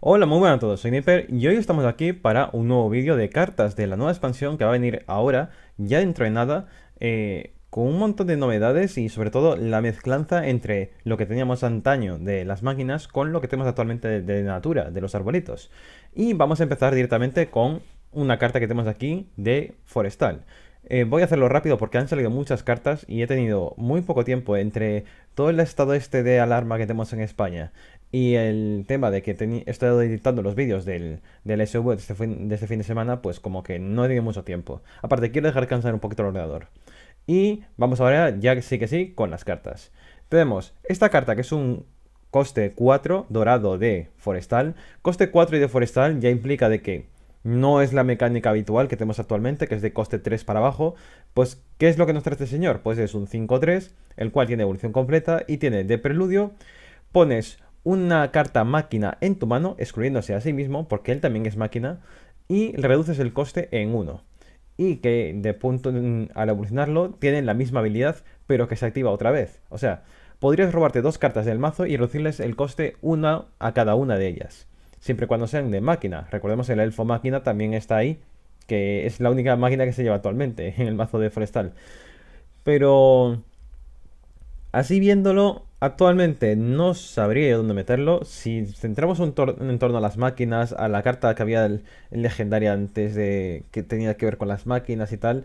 Hola, muy buenas a todos, soy Nipper y hoy estamos aquí para un nuevo vídeo de cartas de la nueva expansión que va a venir ahora, ya dentro de nada, eh, con un montón de novedades y sobre todo la mezclanza entre lo que teníamos antaño de las máquinas con lo que tenemos actualmente de, natura, de los arbolitos. Y vamos a empezar directamente con una carta que tenemos aquí de Forestal. Eh, voy a hacerlo rápido porque han salido muchas cartas y he tenido muy poco tiempo entre todo el estado este de alarma que tenemos en España, y el tema de que he estado editando los vídeos del, del este de este, fin, de semana, pues como que no he tenido mucho tiempo. Aparte, quiero dejar cansar un poquito el ordenador. Y vamos ahora, ya sí que sí, con las cartas. Tenemos esta carta que es un coste 4 dorado de forestal. Coste 4 y de forestal ya implica de que no es la mecánica habitual que tenemos actualmente, que es de coste 3 para abajo. Pues, ¿qué es lo que nos trae este señor? Pues es un 5-3, el cual tiene evolución completa y tiene de preludio. Pones una carta máquina en tu mano, excluyéndose a sí mismo, porque él también es máquina, y reduces el coste en uno Y que de punto al evolucionarlo tienen la misma habilidad, pero que se activa otra vez. O sea, podrías robarte dos cartas del mazo y reducirles el coste una a cada una de ellas. Siempre cuando sean de máquina. Recordemos el elfo máquina también está ahí, que es la única máquina que se lleva actualmente en el mazo de forestal. Pero... Así viéndolo, Actualmente no sabría dónde meterlo. Si centramos en torno a las máquinas, a la carta que había el legendaria antes de que tenía que ver con las máquinas y tal,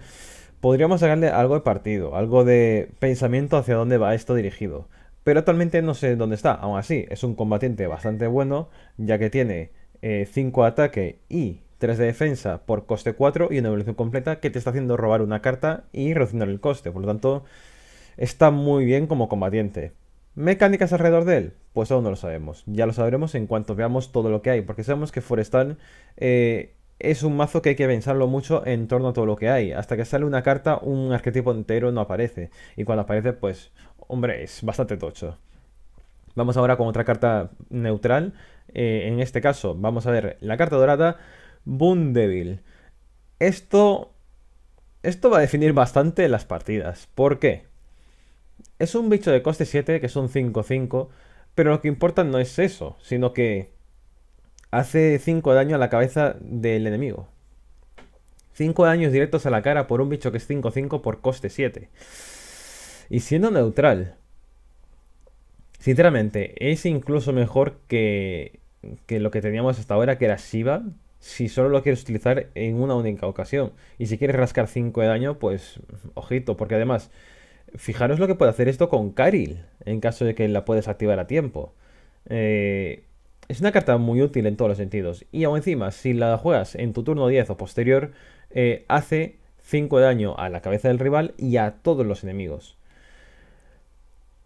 podríamos sacarle algo de partido, algo de pensamiento hacia dónde va esto dirigido. Pero actualmente no sé dónde está. Aún así, es un combatiente bastante bueno, ya que tiene 5 eh, de ataque y 3 de defensa por coste 4 y una evolución completa que te está haciendo robar una carta y reduciendo el coste. Por lo tanto, está muy bien como combatiente. ¿Mecánicas alrededor de él? Pues aún no lo sabemos. Ya lo sabremos en cuanto veamos todo lo que hay, porque sabemos que Forestal eh, es un mazo que hay que pensarlo mucho en torno a todo lo que hay. Hasta que sale una carta, un arquetipo entero no aparece. Y cuando aparece, pues, hombre, es bastante tocho. Vamos ahora con otra carta neutral. Eh, en este caso, vamos a ver la carta dorada, Boon Esto, esto va a definir bastante las partidas. ¿Por qué? Es un bicho de coste 7, que es un 5-5, pero lo que importa no es eso, sino que hace 5 daño a la cabeza del enemigo. 5 daños directos a la cara por un bicho que es 5-5 por coste 7. Y siendo neutral, sinceramente, es incluso mejor que, que lo que teníamos hasta ahora, que era Shiva, si solo lo quieres utilizar en una única ocasión. Y si quieres rascar 5 de daño, pues ojito, porque además Fijaros lo que puede hacer esto con Karil, en caso de que la puedas activar a tiempo. Eh, es una carta muy útil en todos los sentidos. Y aún encima, si la juegas en tu turno 10 o posterior, eh, hace 5 daño a la cabeza del rival y a todos los enemigos.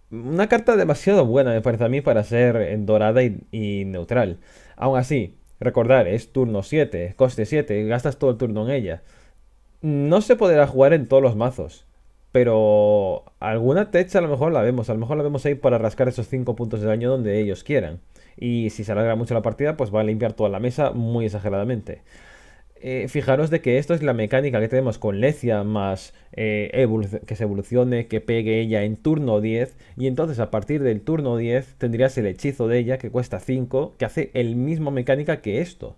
Una carta demasiado buena, me parece a mí, para ser dorada y, y neutral. Aún así, recordar, es turno 7, coste 7, gastas todo el turno en ella. No se podrá jugar en todos los mazos. Pero alguna techa a lo mejor la vemos. A lo mejor la vemos ahí para rascar esos 5 puntos de daño donde ellos quieran. Y si se alarga mucho la partida, pues va a limpiar toda la mesa muy exageradamente. Eh, fijaros de que esto es la mecánica que tenemos con Lecia más eh, que se evolucione, que pegue ella en turno 10 y entonces a partir del turno 10 tendrías el hechizo de ella que cuesta 5 que hace el mismo mecánica que esto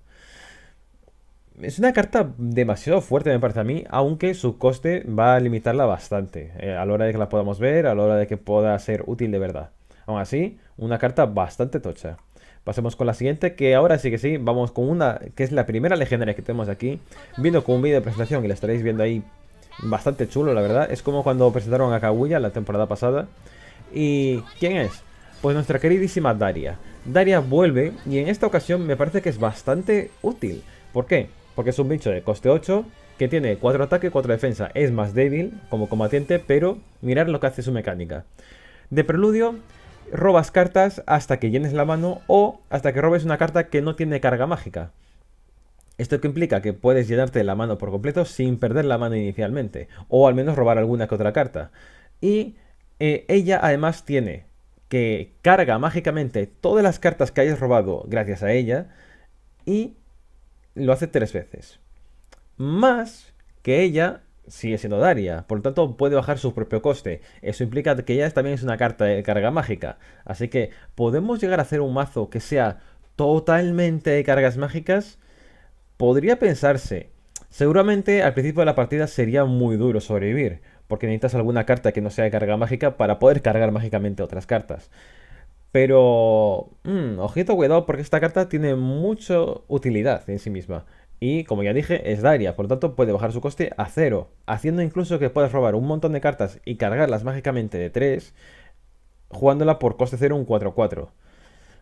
es una carta demasiado fuerte, me parece a mí, aunque su coste va a limitarla bastante. Eh, a la hora de que la podamos ver, a la hora de que pueda ser útil de verdad. Aún así, una carta bastante tocha. Pasemos con la siguiente, que ahora sí que sí, vamos con una, que es la primera legendaria que tenemos aquí. Vino con un vídeo de presentación, y la estaréis viendo ahí bastante chulo, la verdad. Es como cuando presentaron a Kaguya la temporada pasada. ¿Y quién es? Pues nuestra queridísima Daria. Daria vuelve y en esta ocasión me parece que es bastante útil. ¿Por qué? Porque es un bicho de coste 8 que tiene 4 ataque y 4 defensa. Es más débil como combatiente, pero mirar lo que hace su mecánica. De preludio, robas cartas hasta que llenes la mano o hasta que robes una carta que no tiene carga mágica. Esto que implica que puedes llenarte la mano por completo sin perder la mano inicialmente, o al menos robar alguna que otra carta. Y eh, ella además tiene que carga mágicamente todas las cartas que hayas robado gracias a ella y lo hace tres veces. Más que ella sigue siendo Daria, por lo tanto puede bajar su propio coste. Eso implica que ella también es una carta de carga mágica. Así que podemos llegar a hacer un mazo que sea totalmente de cargas mágicas. Podría pensarse. Seguramente al principio de la partida sería muy duro sobrevivir, porque necesitas alguna carta que no sea de carga mágica para poder cargar mágicamente otras cartas. Pero, mmm, ojito, cuidado, porque esta carta tiene mucha utilidad en sí misma. Y como ya dije, es Daria, por lo tanto puede bajar su coste a cero haciendo incluso que puedas robar un montón de cartas y cargarlas mágicamente de 3, jugándola por coste 0 un 4-4.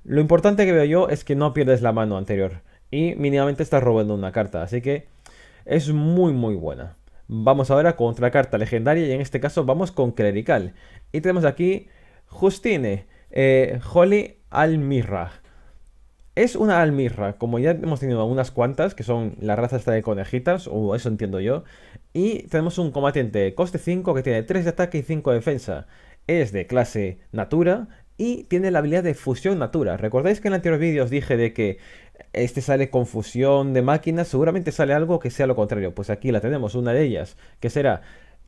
Lo importante que veo yo es que no pierdes la mano anterior y mínimamente estás robando una carta, así que es muy muy buena. Vamos ahora con otra carta legendaria y en este caso vamos con Clerical. Y tenemos aquí Justine, eh, Holly Almirra. Es una almirra, como ya hemos tenido unas cuantas, que son la raza esta de conejitas, o eso entiendo yo. Y tenemos un combatiente coste 5 que tiene 3 de ataque y 5 de defensa. Es de clase Natura y tiene la habilidad de fusión Natura. ¿Recordáis que en anteriores vídeos dije de que este sale con fusión de máquinas? Seguramente sale algo que sea lo contrario. Pues aquí la tenemos, una de ellas, que será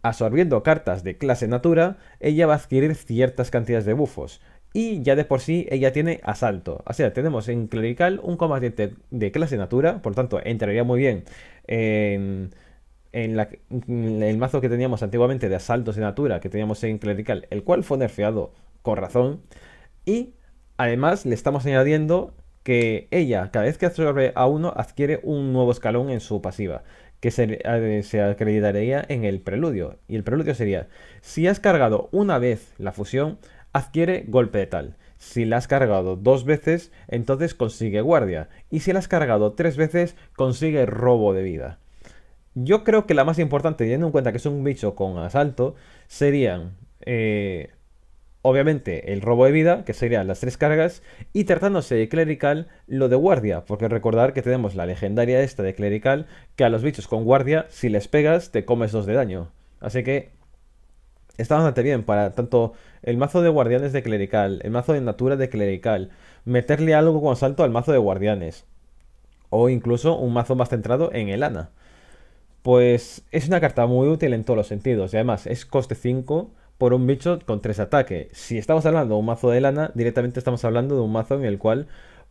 absorbiendo cartas de clase Natura, ella va a adquirir ciertas cantidades de bufos. Y ya de por sí ella tiene asalto. O sea, tenemos en clerical un combatiente de clase natura, por tanto, entraría muy bien en, el mazo que teníamos antiguamente de asalto de natura que teníamos en clerical, el cual fue nerfeado con razón. Y además le estamos añadiendo que ella, cada vez que absorbe a uno, adquiere un nuevo escalón en su pasiva, que se, eh, se, acreditaría en el preludio. Y el preludio sería, si has cargado una vez la fusión, adquiere golpe de tal. Si la has cargado dos veces, entonces consigue guardia. Y si la has cargado tres veces, consigue robo de vida. Yo creo que la más importante, teniendo en cuenta que es un bicho con asalto, serían... Eh, obviamente el robo de vida, que serían las tres cargas, y tratándose de clerical, lo de guardia, porque recordar que tenemos la legendaria esta de clerical, que a los bichos con guardia, si les pegas, te comes dos de daño. Así que está bastante bien para tanto el mazo de guardianes de clerical, el mazo de natura de clerical, meterle algo con salto al mazo de guardianes. O incluso un mazo más centrado en el Pues es una carta muy útil en todos los sentidos. Y además es coste 5 por un bicho con 3 ataque. Si estamos hablando de un mazo de lana, directamente estamos hablando de un mazo en el cual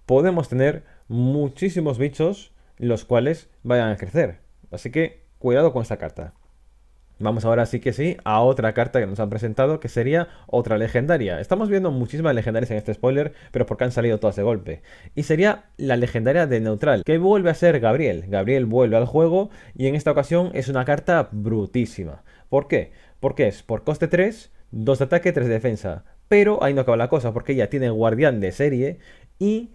podemos tener muchísimos bichos los cuales vayan a crecer. Así que cuidado con esta carta. Vamos ahora sí que sí a otra carta que nos han presentado, que sería otra legendaria. Estamos viendo muchísimas legendarias en este spoiler, pero porque han salido todas de golpe. Y sería la legendaria de Neutral, que vuelve a ser Gabriel. Gabriel vuelve al juego y en esta ocasión es una carta brutísima. ¿Por qué? Porque es por coste 3, 2 de ataque, 3 de defensa. Pero ahí no acaba la cosa, porque ella tiene guardián de serie y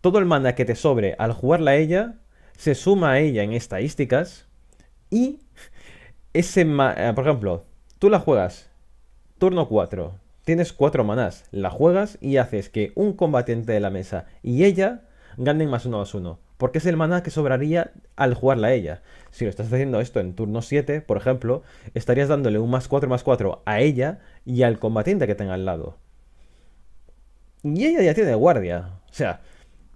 todo el mana que te sobre al jugarla a ella se suma a ella en estadísticas y ese eh, por ejemplo, tú la juegas turno 4, tienes 4 manás, la juegas y haces que un combatiente de la mesa y ella ganen más uno más uno. Porque es el maná que sobraría al jugarla a ella. Si lo estás haciendo esto en turno 7, por ejemplo, estarías dándole un más 4 más 4 a ella y al combatiente que tenga al lado. Y ella ya tiene guardia. O sea,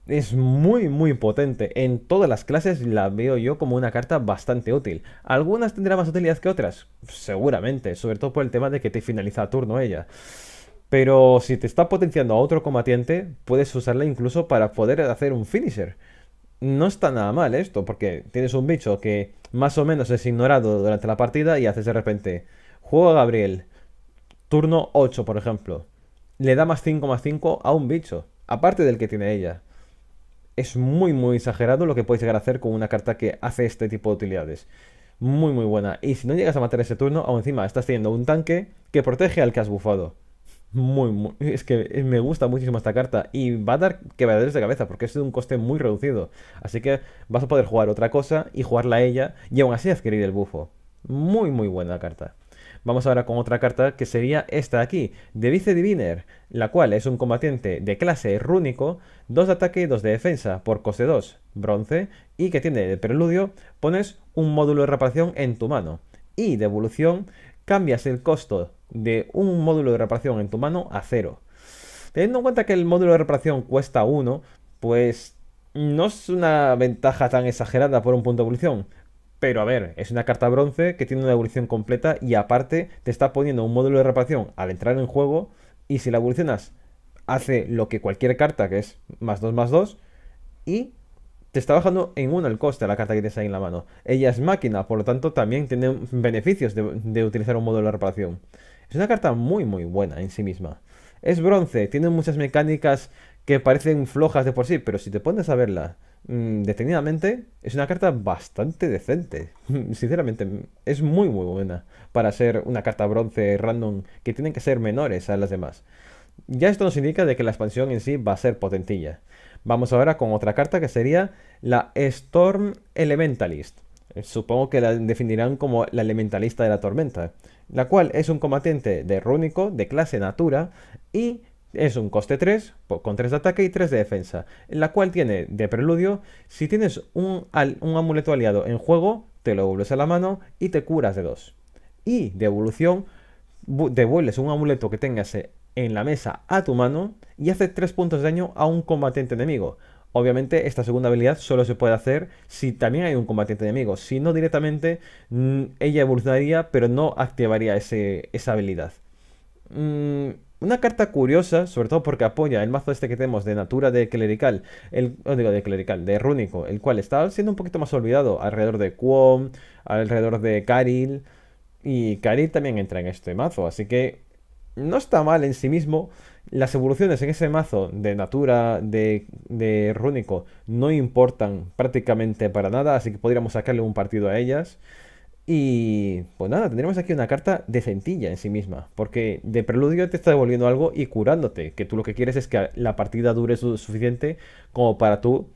es muy muy potente. En todas las clases la veo yo como una carta bastante útil. Algunas tendrán más utilidad que otras, seguramente, sobre todo por el tema de que te finaliza turno ella. Pero si te está potenciando a otro combatiente, puedes usarla incluso para poder hacer un finisher. No está nada mal esto, porque tienes un bicho que más o menos es ignorado durante la partida y haces de repente, juego a Gabriel, turno 8 por ejemplo, le da más 5 más 5 a un bicho, aparte del que tiene ella es muy muy exagerado lo que podéis llegar a hacer con una carta que hace este tipo de utilidades. Muy muy buena. Y si no llegas a matar ese turno, aún encima estás teniendo un tanque que protege al que has bufado. Muy, muy, es que me gusta muchísimo esta carta y va a dar quebraderos de cabeza porque es de un coste muy reducido. Así que vas a poder jugar otra cosa y jugarla a ella y aún así adquirir el bufo. Muy, muy buena carta. Vamos ahora con otra carta que sería esta de aquí, de Vice Diviner, la cual es un combatiente de clase rúnico, 2 de ataque y 2 de defensa por coste 2, bronce, y que tiene el preludio, pones un módulo de reparación en tu mano. Y de evolución, cambias el costo de un módulo de reparación en tu mano a 0. Teniendo en cuenta que el módulo de reparación cuesta 1, pues no es una ventaja tan exagerada por un punto de evolución, pero a ver, es una carta bronce que tiene una evolución completa y aparte te está poniendo un módulo de reparación al entrar en juego y si la evolucionas hace lo que cualquier carta, que es más 2 más 2, y te está bajando en 1 el coste de la carta que tienes ahí en la mano. Ella es máquina, por lo tanto también tiene beneficios de, de utilizar un módulo de reparación. Es una carta muy muy buena en sí misma. Es bronce, tiene muchas mecánicas que parecen flojas de por sí, pero si te pones a verla, Mm, Definidamente es una carta bastante decente. Sinceramente, es muy muy buena para ser una carta bronce random que tienen que ser menores a las demás. Ya esto nos indica de que la expansión en sí va a ser potentilla. Vamos ahora con otra carta que sería la Storm Elementalist. Supongo que la definirán como la elementalista de la tormenta, la cual es un combatiente de rúnico de clase natura y es un coste 3, con 3 de ataque y 3 de defensa, en la cual tiene de preludio, si tienes un, amuleto aliado en juego, te lo devuelves a la mano y te curas de 2. Y de evolución, devuelves un amuleto que tengas en la mesa a tu mano y hace 3 puntos de daño a un combatiente enemigo. Obviamente esta segunda habilidad solo se puede hacer si también hay un combatiente enemigo, si no directamente mm, ella evolucionaría pero no activaría ese, esa habilidad. Mm, una carta curiosa, sobre todo porque apoya el mazo este que tenemos de natura de clerical, el, digo de clerical, de rúnico, el cual está siendo un poquito más olvidado alrededor de Quom, alrededor de Karil, y Karil también entra en este mazo, así que no está mal en sí mismo. Las evoluciones en ese mazo de natura, de, de rúnico, no importan prácticamente para nada, así que podríamos sacarle un partido a ellas. Y pues nada, tendremos aquí una carta de centilla en sí misma, porque de preludio te está devolviendo algo y curándote, que tú lo que quieres es que la partida dure suficiente como para tú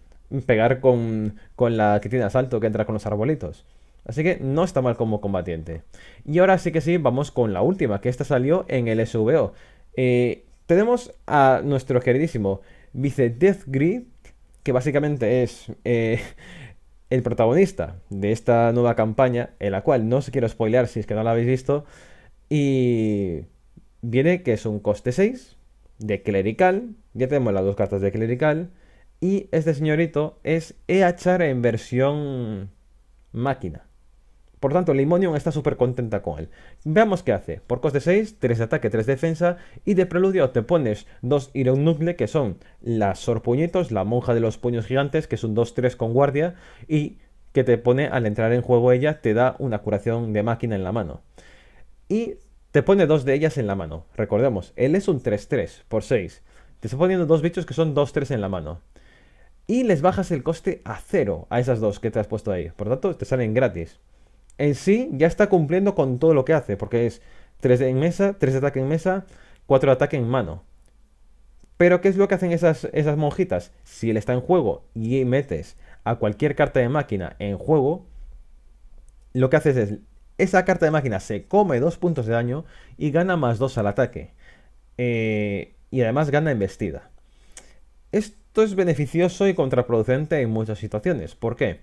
pegar con, la que tiene asalto que entra con los arbolitos. Así que no está mal como combatiente. Y ahora sí que sí, vamos con la última, que esta salió en el SVO. Eh, tenemos a nuestro queridísimo Vice Death que básicamente es eh, el protagonista de esta nueva campaña, en la cual no os quiero spoilear si es que no la habéis visto, y viene que es un coste 6 de clerical, ya tenemos las dos cartas de clerical, y este señorito es EHR en versión máquina. Por tanto, Limonium está súper contenta con él. Veamos qué hace. Por coste 6, 3 de ataque, 3 de defensa. Y de preludio te pones 2 Iron Nucle, que son las Sorpuñitos, la monja de los puños gigantes, que es un 2-3 con guardia. Y que te pone, al entrar en juego ella, te da una curación de máquina en la mano. Y te pone dos de ellas en la mano. Recordemos, él es un 3-3 por 6. Te está poniendo dos bichos que son 2-3 en la mano y les bajas el coste a cero a esas dos que te has puesto ahí. Por lo tanto, te salen gratis en sí ya está cumpliendo con todo lo que hace, porque es 3 en mesa, 3 de ataque en mesa, 4 de ataque en mano. Pero ¿qué es lo que hacen esas, monjitas? Si él está en juego y metes a cualquier carta de máquina en juego, lo que haces es, esa carta de máquina se come 2 puntos de daño y gana más 2 al ataque. Eh, y además gana vestida. Esto es beneficioso y contraproducente en muchas situaciones. ¿Por qué?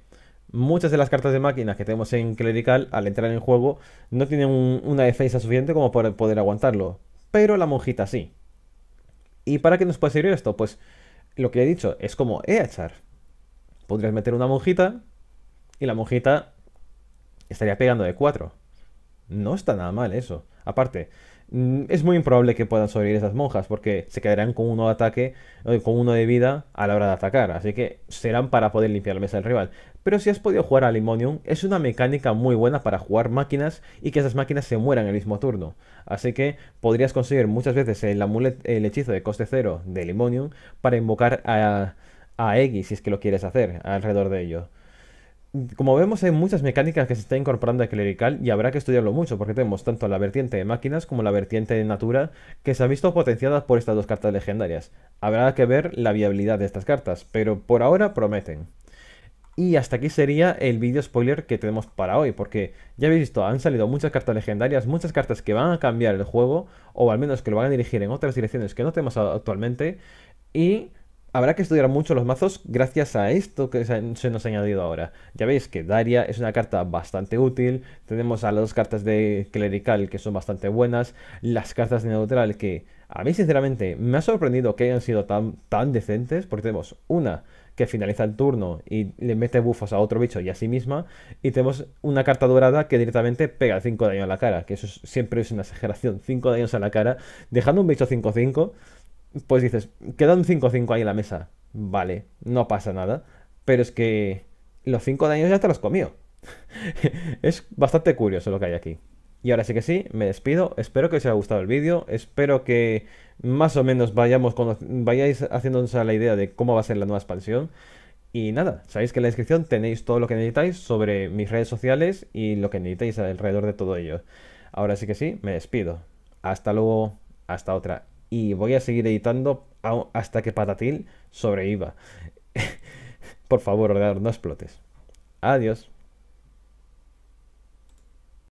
Muchas de las cartas de máquinas que tenemos en Clerical, al entrar en juego, no tienen una defensa suficiente como para poder aguantarlo. Pero la monjita sí. ¿Y para qué nos puede servir esto? Pues lo que he dicho, es como echar Podrías meter una monjita y la monjita estaría pegando de 4. No está nada mal eso. Aparte, mm, es muy improbable que puedan sobrevivir esas monjas porque se quedarán con uno de ataque, eh, con uno de vida a la hora de atacar. Así que serán para poder limpiar la mesa del rival. Pero si has podido jugar a Limonium, es una mecánica muy buena para jugar máquinas y que esas máquinas se mueran el mismo turno. Así que podrías conseguir muchas veces el, hechizo de coste cero de Limonium para invocar a, a Eggy si es que lo quieres hacer alrededor de ello. Como vemos hay muchas mecánicas que se está incorporando a Clerical y habrá que estudiarlo mucho porque tenemos tanto la vertiente de máquinas como la vertiente de natura que se ha visto potenciada por estas dos cartas legendarias. Habrá que ver la viabilidad de estas cartas, pero por ahora prometen. Y hasta aquí sería el vídeo spoiler que tenemos para hoy, porque ya habéis visto, han salido muchas cartas legendarias, muchas cartas que van a cambiar el juego, o al menos que lo van a dirigir en otras direcciones que no tenemos actualmente, y habrá que estudiar mucho los mazos gracias a esto que se nos ha añadido ahora. Ya veis que Daria es una carta bastante útil, tenemos a las dos cartas de clerical que son bastante buenas, las cartas de neutral que a mí sinceramente me ha sorprendido que hayan sido tan, tan decentes, porque tenemos una que finaliza el turno y le mete bufos a otro bicho y a sí misma, y tenemos una carta dorada que directamente pega 5 daños a la cara, que eso siempre es una exageración, 5 daños a la cara, dejando un bicho 5-5 pues dices, queda un 5-5 ahí en la mesa. Vale, no pasa nada. Pero es que los 5 daños ya te los comió. es bastante curioso lo que hay aquí. Y ahora sí que sí, me despido. Espero que os haya gustado el vídeo. Espero que más o menos vayamos vayáis haciéndonos la idea de cómo va a ser la nueva expansión. Y nada, sabéis que en la descripción tenéis todo lo que necesitáis sobre mis redes sociales y lo que necesitáis alrededor de todo ello. Ahora sí que sí, me despido. Hasta luego, hasta otra y voy a seguir editando hasta que Patatil sobreviva. Por favor, ordenador, no explotes. Adiós.